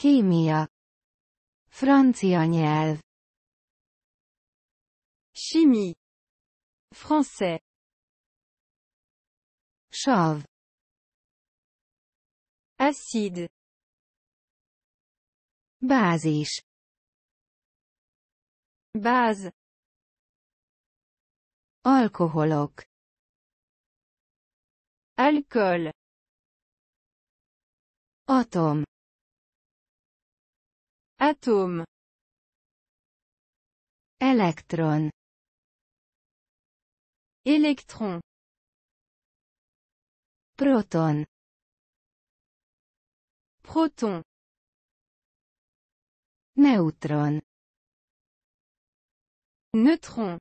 Kémia. Francia nyelv. Chimie. Français. Sav. Acide. Bázis. Báz. Alkoholok. Alkohol. Atom. Atome. électron, Électron. Proton. Proton. Neutron. Neutron.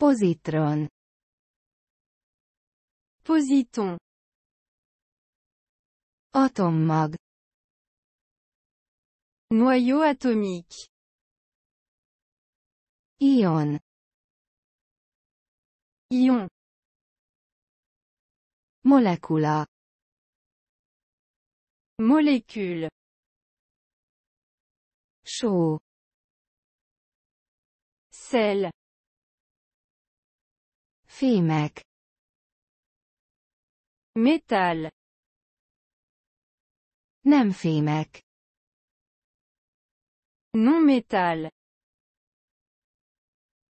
Positron. Positon. Atommag. Noyau atomique. Ion. Ion. Molecula. Molécule. Chaud. Sel. Fémec. Métal. Nem Non-métal.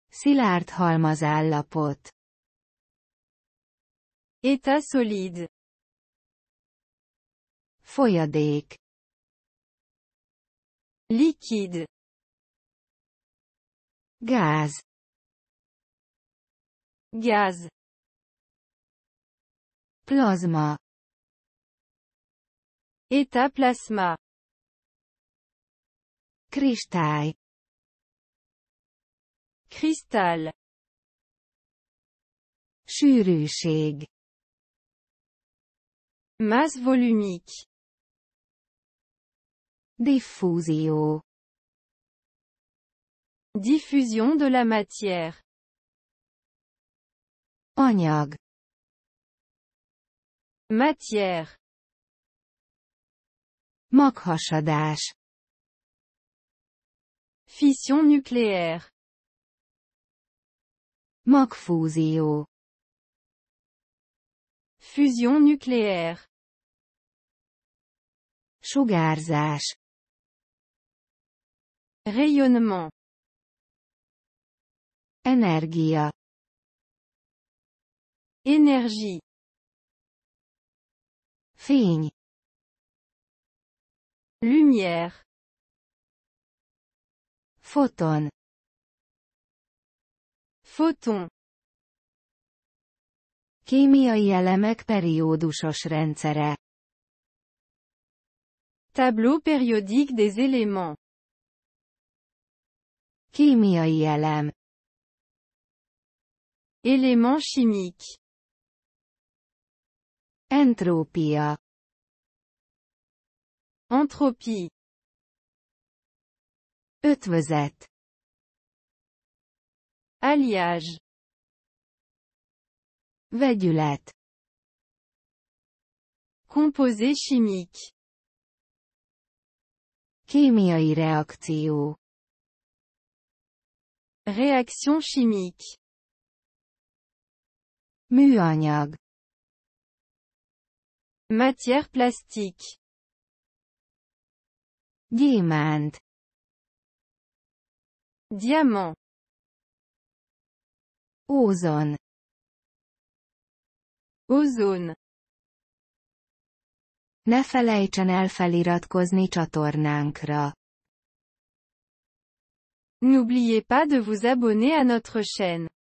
Szilárd halmazállapot. État solide. Folyadék. Liquide. Gáz. Gáz. Plazma. État plasma. Cristal. Cristal. Sűrűség. Masse volumique. Diffusio. Diffusion de la matière. Anyag. Matière. Maghasadás. Fission nucléaire. Magfúzió. Fusion nucléaire. Sugárzás. Rayonnement. Energia. Énergie. Fény. Lumière. Photon. Photon. Kémiai elemek periódusos rendszere. Tableau périodique des éléments. Kémiai elem. Élément chimique. Entropia. Entropie. Ötvözet. Alliage. Vegyület. Composé chimique. Kémiai reakció. Réaction chimique. Műanyag. Matière plastique. diamant. Diamant. Ozone. Ozone. Ne csatornánkra. N'oubliez pas de vous abonner à notre chaîne.